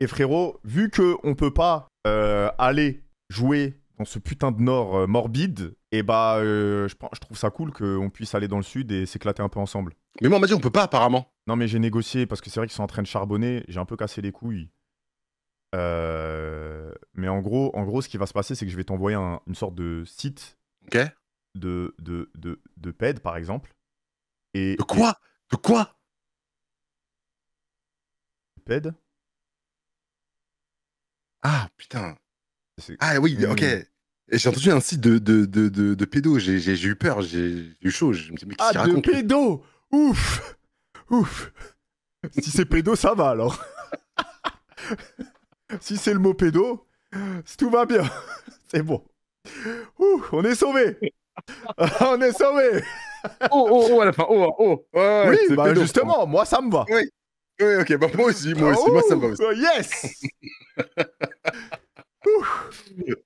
Et frérot, vu qu'on peut pas euh, aller jouer dans ce putain de nord euh, morbide, et eh bah euh, je, trouve ça cool qu'on puisse aller dans le sud et s'éclater un peu ensemble. Mais moi on m'a dit on peut pas apparemment. Non mais j'ai négocié parce que c'est vrai qu'ils sont en train de charbonner, j'ai un peu cassé les couilles. Mais en gros, en gros, ce qui va se passer, c'est que je vais t'envoyer une sorte de site de, de, PED, par exemple. Et, de quoi De quoi PED ah, putain. Ah oui, ok. J'ai entendu un site de, de, de, de, pédo, j'ai eu peur, j'ai eu chaud. Je me suis ah, de raconte, pédo Ouf Ouf Si c'est pédo, ça va alors. si c'est le mot pédo, tout va bien. c'est bon. Ouf, on est sauvé On est sauvé Oh, oh, oh, à la fin, oh, oh, oh. Oui, bah, justement, moi ça me va. Oui. oui, ok, bah, moi aussi, moi aussi, moi ça me va aussi. Oh, yes do.